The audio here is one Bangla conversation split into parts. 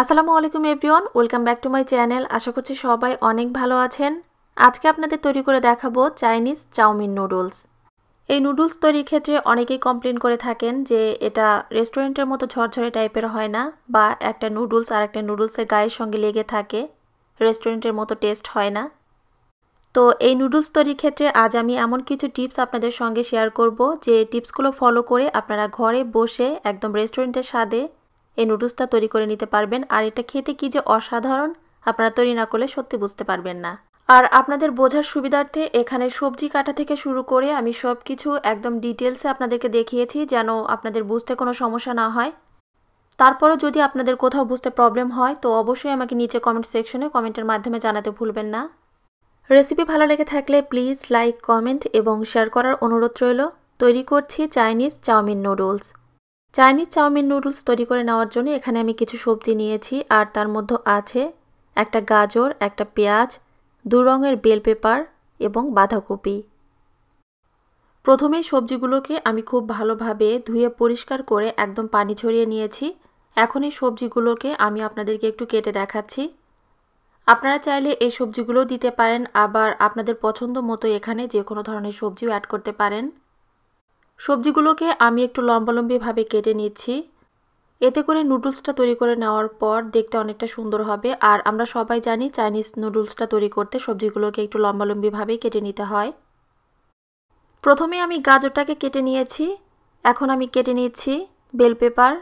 আসসালামু আলাইকুম everyone welcome back to my channel আশা করছি সবাই অনেক ভালো আছেন আজকে আপনাদের তৈরি করে দেখাবো চাইনিজ চাউমিন নুডলস এই নুডলস তৈরির ক্ষেত্রে অনেকেই কমপ্লেন করে থাকেন যে এটা রেস্টুরেন্টের মতো ঝরঝরে টাইপের হয় না বা একটা নুডলস আর একটা নুডলসের গায়ের সঙ্গে লেগে থাকে রেস্টুরেন্টের মতো টেস্ট হয় না তো এই নুডলস তৈরির ক্ষেত্রে আজ আমি এমন কিছু টিপস আপনাদের সঙ্গে শেয়ার করব যে টিপসগুলো ফলো করে আপনারা ঘরে বসে একদম রেস্টুরেন্টের স্বাদে এই নুডলসটা তৈরি করে নিতে পারবেন আর এটা খেতে কি যে অসাধারণ আপনারা তৈরি না করলে সত্যি বুঝতে পারবেন না আর আপনাদের বোঝার সুবিধার্থে এখানে সবজি কাটা থেকে শুরু করে আমি সব কিছু একদম ডিটেলসে আপনাদেরকে দেখিয়েছি যেন আপনাদের বুঝতে কোনো সমস্যা না হয় তারপরও যদি আপনাদের কোথাও বুঝতে প্রবলেম হয় তো অবশ্যই আমাকে নিচে কমেন্ট সেকশনে কমেন্টের মাধ্যমে জানাতে ভুলবেন না রেসিপি ভালো লেগে থাকলে প্লিজ লাইক কমেন্ট এবং শেয়ার করার অনুরোধ রইল তৈরি করছি Chinese chow mein noodles Chinese chow mein noodles তৈরি করে নেওয়ার জন্য এখানে আমি কিছু সবজি নিয়েছি আর তার মধ্যে আছে একটা গাজর একটা পেঁয়াজ দু রঙের বেল পেপার এবং বাঁধাকপি প্রথমে সবজিগুলোকে আমি খুব ভালোভাবে ধুয়ে পরিষ্কার করে একদম পানি ছড়িয়ে নিয়েছি এখন এই সবজিগুলোকে আমি আপনাদেরকে একটু কেটে দেখাচ্ছি আপনারা চাইলে এই সবজিগুলো দিতে পারেন আবার আপনাদের পছন্দ মতো এখানে যে কোনো ধরনের সবজিও অ্যাড করতে পারেন সবজিগুলোকে আমি একটু লম্বালম্বিভাবে কেটে নিচ্ছি এতে করে নুডলসটা তৈরি করে নেওয়ার পর দেখতে অনেকটা সুন্দর হবে আর আমরা সবাই জানি চাইনিজ নুডলসটা তৈরি করতে সবজিগুলোকে একটু লম্বালম্বিভাবে কেটে নিতে হয় প্রথমে আমি গাজরটাকে কেটে নিয়েছি এখন আমি কেটে নিচ্ছি বেল পেপার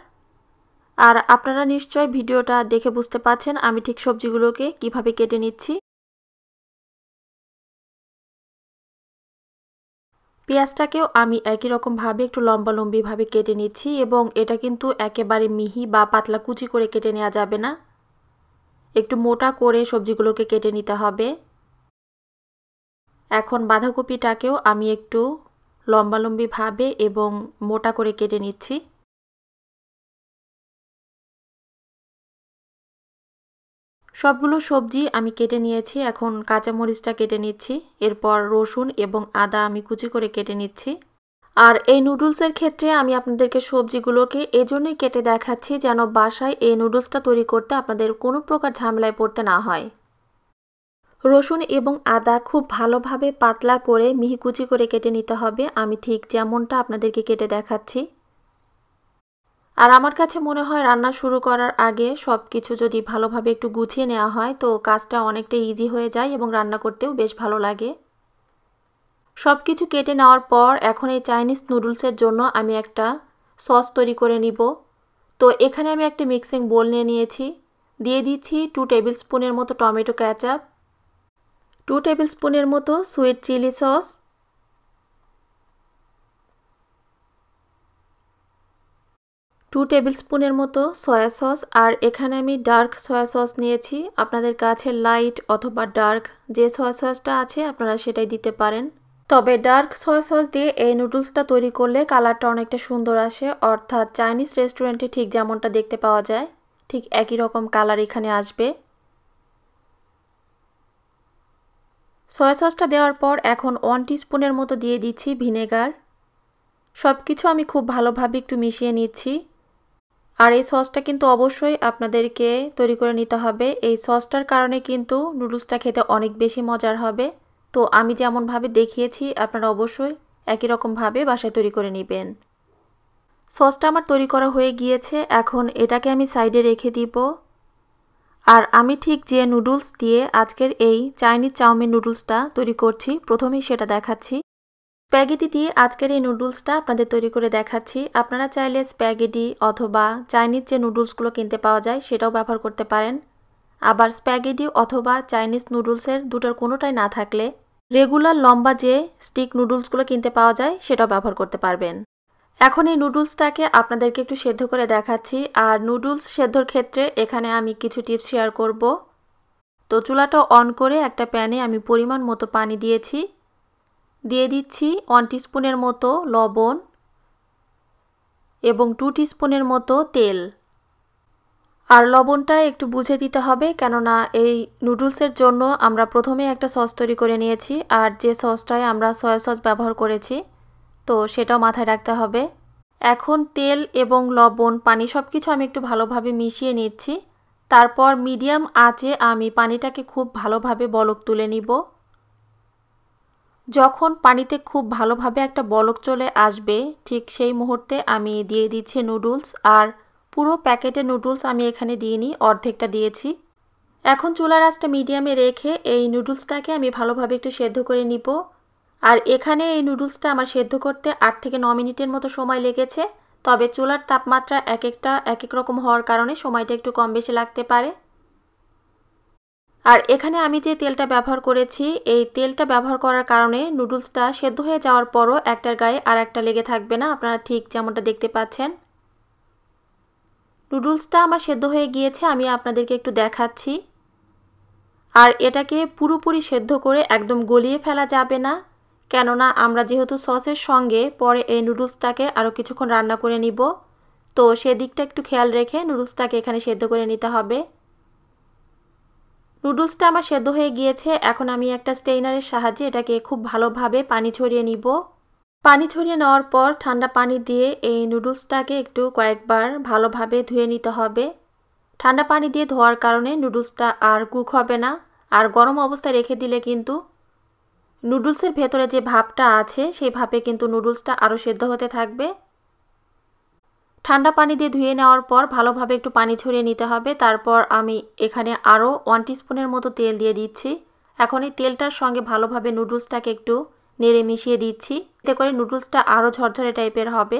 আর আপনারা নিশ্চয় ভিডিওটা দেখে বুঝতে পারছেন আমি ঠিক সবজিগুলোকে কিভাবে কেটে নিচ্ছি পেঁয়াজটাকেও আমি একই রকমভাবে একটু লম্বা কেটে নিচ্ছি এবং এটা কিন্তু একেবারে মিহি বা পাতলা কুচি করে কেটে নেওয়া যাবে না একটু মোটা করে সবজিগুলোকে কেটে নিতে হবে এখন বাঁধাকপিটাকেও আমি একটু লম্বালম্বিভাবে এবং মোটা করে কেটে নিচ্ছি সবগুলো সবজি আমি কেটে নিয়েছি এখন কাঁচামরিচটা কেটে নিচ্ছি এরপর রসুন এবং আদা আমি কুচি করে কেটে নিচ্ছি আর এই নুডলসের ক্ষেত্রে আমি আপনাদেরকে সবজিগুলোকে এজন্যই কেটে দেখাচ্ছি যেন বাসায় এই নুডলসটা তৈরি করতে আপনাদের কোনো প্রকার ঝামেলায় পড়তে না হয় রসুন এবং আদা খুব ভালোভাবে পাতলা করে মিহিকুচি করে কেটে নিতে হবে আমি ঠিক যেমনটা আপনাদেরকে কেটে দেখাচ্ছি আর আমার কাছে মনে হয় রান্না শুরু করার আগে সব কিছু যদি ভালোভাবে একটু গুছিয়ে নেওয়া হয় তো কাজটা অনেকটা ইজি হয়ে যায় এবং রান্না করতেও বেশ ভালো লাগে সব কিছু কেটে নেওয়ার পর এখন এই চাইনিজ নুডলসের জন্য আমি একটা সস তৈরি করে নিব তো এখানে আমি একটা মিক্সিং বোল নিয়ে নিয়েছি দিয়ে দিচ্ছি টু টেবিল স্পুনের মতো টমেটো ক্যাচাপ টু টেবিল স্পুনের মতো sweet chilli sauce two table স্পুনের মতো সয়া সস আর এখানে আমি ডার্ক সয়া সস নিয়েছি আপনাদের কাছে লাইট অথবা ডার্ক যে সয়া সসটা আছে আপনারা সেটাই দিতে পারেন তবে ডার্ক সয়া সস দিয়ে এই নুডলসটা তৈরি করলে কালারটা অনেকটা সুন্দর আসে অর্থাৎ চাইনিজ রেস্টুরেন্টে ঠিক যেমনটা দেখতে পাওয়া যায় ঠিক একই রকম কালার এখানে আসবে সয়া সসটা দেওয়ার পর এখন ওয়ান স্পুনের মতো দিয়ে দিচ্ছি ভিনেগার সব কিছু আমি খুব ভালোভাবে একটু মিশিয়ে নিচ্ছি আর এই সসটা কিন্তু অবশ্যই আপনাদেরকে তৈরি করে নিতে হবে এই সসটার কারণে কিন্তু নুডলসটা খেতে অনেক বেশি মজার হবে তো আমি যেমনভাবে দেখিয়েছি আপনারা অবশ্যই একই রকমভাবে বাসায় তৈরি করে নেবেন সসটা আমার তৈরি করা হয়ে গিয়েছে এখন এটাকে আমি সাইডে রেখে দিব আর আমি ঠিক যে নুডলস দিয়ে আজকের এই চাইনিজ চাউমিন নুডলসটা তৈরি করছি প্রথমেই সেটা দেখাচ্ছি স্প্যাগেটি দিয়ে আজকের এই নুডলসটা আপনাদের তৈরি করে দেখাচ্ছি আপনারা চাইলে স্প্যাগেটি অথবা চাইনিজ যে নুডলসগুলো কিনতে পাওয়া যায় সেটাও ব্যবহার করতে পারেন আবার স্প্যাগেটি অথবা চাইনিজ নুডলসের দুটার কোনোটাই না থাকলে রেগুলার লম্বা যে স্টিক নুডলসগুলো কিনতে পাওয়া যায় সেটাও ব্যবহার করতে পারবেন এখন এই নুডলসটাকে আপনাদেরকে একটু সেদ্ধ করে দেখাচ্ছি আর নুডলস সেদ্ধর ক্ষেত্রে এখানে আমি কিছু টিপস শেয়ার করব তো চুলাটা অন করে একটা প্যানে আমি পরিমাণ মতো পানি দিয়েছি দিয়ে দিচ্ছি ওয়ান স্পুনের মতো লবণ এবং টু স্পুনের মতো তেল আর লবণটা একটু বুঝে দিতে হবে কেননা এই নুডলসের জন্য আমরা প্রথমে একটা সস তৈরি করে নিয়েছি আর যে সসটায় আমরা সয়া সস ব্যবহার করেছি তো সেটাও মাথায় রাখতে হবে এখন তেল এবং লবণ পানি সব কিছু আমি একটু ভালোভাবে মিশিয়ে নিচ্ছি তারপর মিডিয়াম আঁচে আমি পানিটাকে খুব ভালোভাবে বলক তুলে নিব যখন পানিতে খুব ভালোভাবে একটা বলক চলে আসবে ঠিক সেই মুহূর্তে আমি দিয়ে দিচ্ছি নুডলস আর পুরো প্যাকেটে নুডলস আমি এখানে দিয়ে নিই অর্ধেকটা দিয়েছি এখন চুলার আঁচটা মিডিয়ামে রেখে এই নুডলসটাকে আমি ভালোভাবে একটু সেদ্ধ করে নিব আর এখানে এই নুডলসটা আমার সেদ্ধ করতে আট থেকে ন মিনিটের মতো সময় লেগেছে তবে চুলার তাপমাত্রা এক একটা এক এক রকম হওয়ার কারণে সময়টা একটু কম বেশি লাগতে পারে আর এখানে আমি যে তেলটা ব্যবহার করেছি এই তেলটা ব্যবহার করার কারণে নুডলসটা সেদ্ধ হয়ে যাওয়ার পরও একটার গায়ে আর একটা লেগে থাকবে না আপনারা ঠিক যেমনটা দেখতে পাচ্ছেন নুডলসটা আমার সেদ্ধ হয়ে গিয়েছে আমি আপনাদেরকে একটু দেখাচ্ছি আর এটাকে পুরোপুরি সেদ্ধ করে একদম গলিয়ে ফেলা যাবে না কেননা আমরা যেহেতু সসের সঙ্গে পরে এই নুডলসটাকে আরও কিছুক্ষণ রান্না করে নিব তো সেদিকটা একটু খেয়াল রেখে নুডলসটাকে এখানে সেদ্ধ করে নিতে হবে নুডলসটা আমার সেদ্ধ হয়ে গিয়েছে এখন আমি একটা স্টেইনারের সাহায্যে এটাকে খুব ভালোভাবে পানি ছড়িয়ে নিব পানি ছড়িয়ে নেওয়ার পর ঠান্ডা পানি দিয়ে এই নুডলসটাকে একটু কয়েকবার ভালোভাবে ধুয়ে নিতে হবে ঠান্ডা পানি দিয়ে ধোয়ার কারণে নুডলসটা আর কুক হবে না আর গরম অবস্থায় রেখে দিলে কিন্তু নুডলসের ভেতরে যে ভাপটা আছে সেই ভাপে কিন্তু নুডলসটা আরও সেদ্ধ হতে থাকবে ঠান্ডা পানি দিয়ে ধুয়ে নেওয়ার পর ভালোভাবে একটু পানি ছড়িয়ে নিতে হবে তারপর আমি এখানে আরও ওয়ান টিস্পুনের মতো তেল দিয়ে দিচ্ছি এখন এই তেলটার সঙ্গে ভালোভাবে নুডলসটাকে একটু নেড়ে মিশিয়ে দিচ্ছি এতে করে নুডলসটা আরও ঝরঝরে টাইপের হবে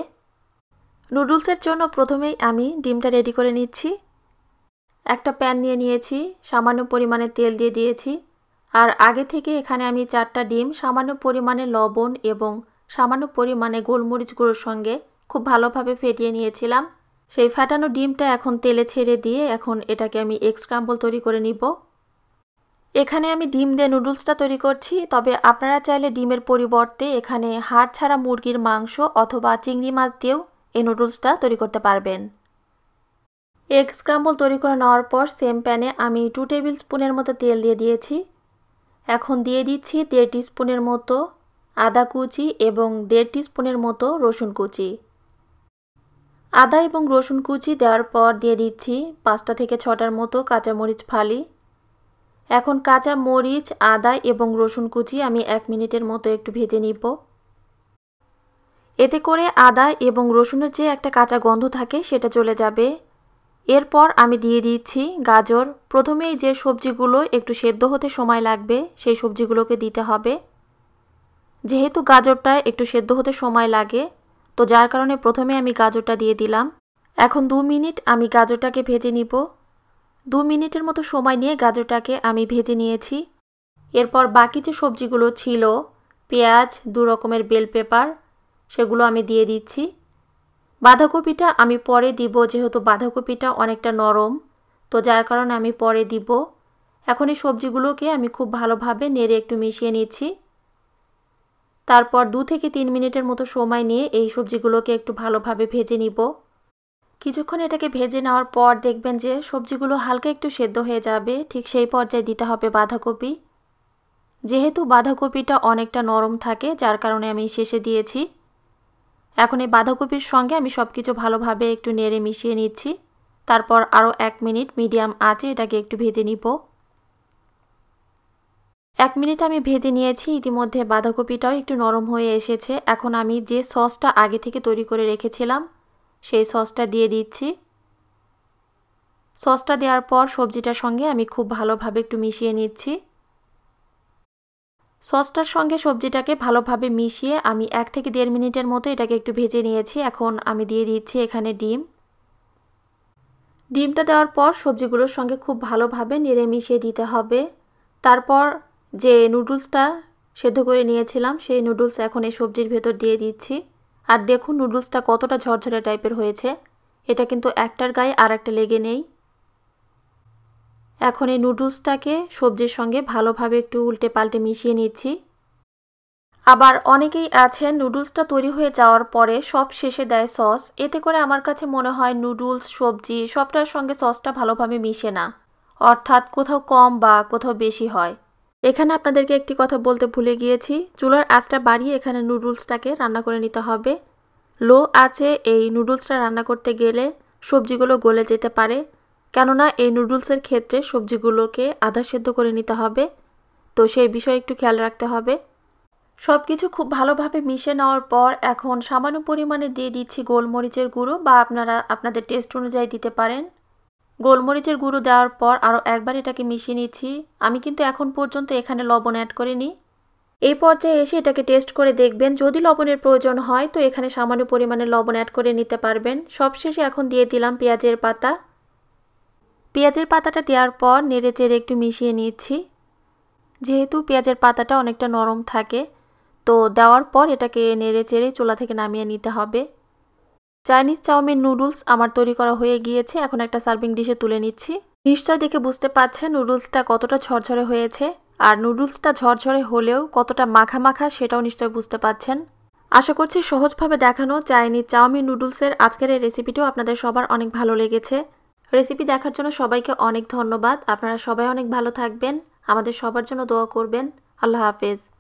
নুডলসের জন্য প্রথমেই আমি ডিমটা রেডি করে নিচ্ছি একটা প্যান নিয়ে নিয়েছি সামান্য পরিমাণে তেল দিয়ে দিয়েছি আর আগে থেকে এখানে আমি চারটা ডিম সামান্য পরিমাণে লবণ এবং সামান্য পরিমাণে গোলমরিচ গুঁড়োর সঙ্গে খুব ভালোভাবে ফেটিয়ে নিয়েছিলাম সেই ফাটানো ডিমটা এখন তেলে ছেড়ে দিয়ে এখন এটাকে আমি এগ স্ক্রাম্বল তৈরি করে নিব এখানে আমি ডিম দিয়ে নুডলসটা তৈরি করছি তবে আপনারা চাইলে ডিমের পরিবর্তে এখানে হাড় ছাড়া মুরগির মাংস অথবা চিংড়ি মাছ দিয়েও এই নুডলসটা তৈরি করতে পারবেন এগ স্ক্রাম্বল তৈরি করে নেওয়ার পর সেম প্যানে আমি টু টেবিল স্পুনের মতো তেল দিয়ে দিয়েছি এখন দিয়ে দিচ্ছি দেড় স্পুনের মতো আদা কুচি এবং দেড় স্পুনের মতো রসুন কুচি আদা এবং রসুন কুচি দেওয়ার পর দিয়ে দিচ্ছি পাঁচটা থেকে ছটার মতো কাঁচামরিচ ফালি এখন কাঁচা মরিচ আদা এবং রসুন কুচি আমি এক মিনিটের মতো একটু ভেজে নিব এতে করে আদা এবং রসুনের যে একটা কাঁচা গন্ধ থাকে সেটা চলে যাবে এরপর আমি দিয়ে দিচ্ছি গাজর প্রথমেই যে সবজিগুলো একটু সেদ্ধ হতে সময় লাগবে সেই সবজিগুলোকে দিতে হবে যেহেতু গাজরটা একটু সেদ্ধ হতে সময় লাগে তো যার কারণে প্রথমে আমি গাজরটা দিয়ে দিলাম এখন দু মিনিট আমি গাজরটাকে ভেজে নিব দু মিনিটের মতো সময় নিয়ে গাজরটাকে আমি ভেজে নিয়েছি এরপর বাকি যে সবজিগুলো ছিল পেঁয়াজ দু রকমের বেল পেপার সেগুলো আমি দিয়ে দিচ্ছি বাঁধাকপিটা আমি পরে দিব যেহেতু বাঁধাকপিটা অনেকটা নরম তো যার কারণে আমি পরে দিব এখন এই সবজিগুলোকে আমি খুব ভালোভাবে নেড়ে একটু মিশিয়ে নিচ্ছি তারপর দু থেকে তিন মিনিটের মতো সময় নিয়ে এই সবজিগুলোকে একটু ভালোভাবে ভেজে নিব কিছুক্ষণ এটাকে ভেজে নেওয়ার পর দেখবেন যে সবজিগুলো হালকা একটু সেদ্ধ হয়ে যাবে ঠিক সেই পর্যায়ে দিতে হবে বাঁধাকপি যেহেতু বাঁধাকপিটা অনেকটা নরম থাকে যার কারণে আমি শেষে দিয়েছি এখন এই বাঁধাকপির সঙ্গে আমি সব কিছু ভালোভাবে একটু নেড়ে মিশিয়ে নিচ্ছি তারপর আরও এক মিনিট মিডিয়াম আঁচে এটাকে একটু ভেজে নিব এক মিনিট আমি ভেজে নিয়েছি ইতিমধ্যে বাঁধাকপিটাও একটু নরম হয়ে এসেছে এখন আমি যে সসটা আগে থেকে তৈরি করে রেখেছিলাম সেই সসটা দিয়ে দিচ্ছি সসটা দেওয়ার পর সবজিটার সঙ্গে আমি খুব ভালোভাবে একটু মিশিয়ে নিচ্ছি সসটার সঙ্গে সবজিটাকে ভালোভাবে মিশিয়ে আমি এক থেকে দেড় মিনিটের মতো এটাকে একটু ভেজে নিয়েছি এখন আমি দিয়ে দিচ্ছি এখানে ডিম ডিমটা দেওয়ার পর সবজিগুলোর সঙ্গে খুব ভালোভাবে নেড়ে মিশিয়ে দিতে হবে তারপর যে নুডলসটা সেদ্ধ করে নিয়েছিলাম সেই নুডলস এখন এই সবজির ভেতর দিয়ে দিচ্ছি আর দেখুন নুডলসটা কতটা ঝরঝরে টাইপের হয়েছে এটা কিন্তু একটার গায়ে আর একটা লেগে নেই এখন এই নুডলসটাকে সবজির সঙ্গে ভালোভাবে একটু উল্টে পাল্টে মিশিয়ে নিচ্ছি আবার অনেকেই আছেন নুডলসটা তৈরি হয়ে যাওয়ার পরে সব শেষে দেয় সস এতে করে আমার কাছে মনে হয় নুডলস সবজি সবটার সঙ্গে সসটা ভালোভাবে মিশে না অর্থাৎ কোথাও কম বা কোথাও বেশি হয় এখানে আপনাদেরকে একটি কথা বলতে ভুলে গিয়েছি চুলার আঁচটা বাড়িয়ে এখানে নুডলসটাকে রান্না করে নিতে হবে লো আছে এই নুডলসটা রান্না করতে গেলে সবজিগুলো গলে যেতে পারে কেননা এই নুডলসের ক্ষেত্রে সবজিগুলোকে আধা সেদ্ধ করে নিতে হবে তো সেই বিষয়ে একটু খেয়াল রাখতে হবে সব কিছু খুব ভালোভাবে মিশে নেওয়ার পর এখন সামান্য পরিমাণে দিয়ে দিচ্ছি গোলমরিচের গুঁড়ো বা আপনারা আপনাদের টেস্ট অনুযায়ী দিতে পারেন গোলমরিচের গুঁড়ো দেওয়ার পর আরও একবার এটাকে মিশিয়ে নিচ্ছি আমি কিন্তু এখন পর্যন্ত এখানে লবণ অ্যাড করিনি এই পর্যায়ে এসে এটাকে টেস্ট করে দেখবেন যদি লবণের প্রয়োজন হয় তো এখানে সামান্য পরিমাণে লবণ অ্যাড করে নিতে পারবেন সবশেষে এখন দিয়ে দিলাম পেঁয়াজের পাতা পেঁয়াজের পাতাটা দেওয়ার পর নেড়ে চেড়ে একটু মিশিয়ে নিচ্ছি যেহেতু পেঁয়াজের পাতাটা অনেকটা নরম থাকে তো দেওয়ার পর এটাকে নেড়ে চেড়ে চোলা থেকে নামিয়ে নিতে হবে চাইনিজ চাউমিন নুডলস আমার তৈরি করা হয়ে গিয়েছে এখন একটা সার্ভিং ডিশে তুলে নিচ্ছি নিশ্চয় দেখে বুঝতে পারছেন নুডলসটা কতটা ঝরঝরে হয়েছে আর নুডলসটা ঝরঝরে হলেও কতটা মাখা মাখা সেটাও নিশ্চয় বুঝতে পারছেন আশা করছি সহজভাবে দেখানো চাইনিজ চাউমিন নুডলসের আজকের এই রেসিপিটিও আপনাদের সবার অনেক ভালো লেগেছে রেসিপি দেখার জন্য সবাইকে অনেক ধন্যবাদ আপনারা সবাই অনেক ভালো থাকবেন আমাদের সবার জন্য দোয়া করবেন আল্লাহ হাফেজ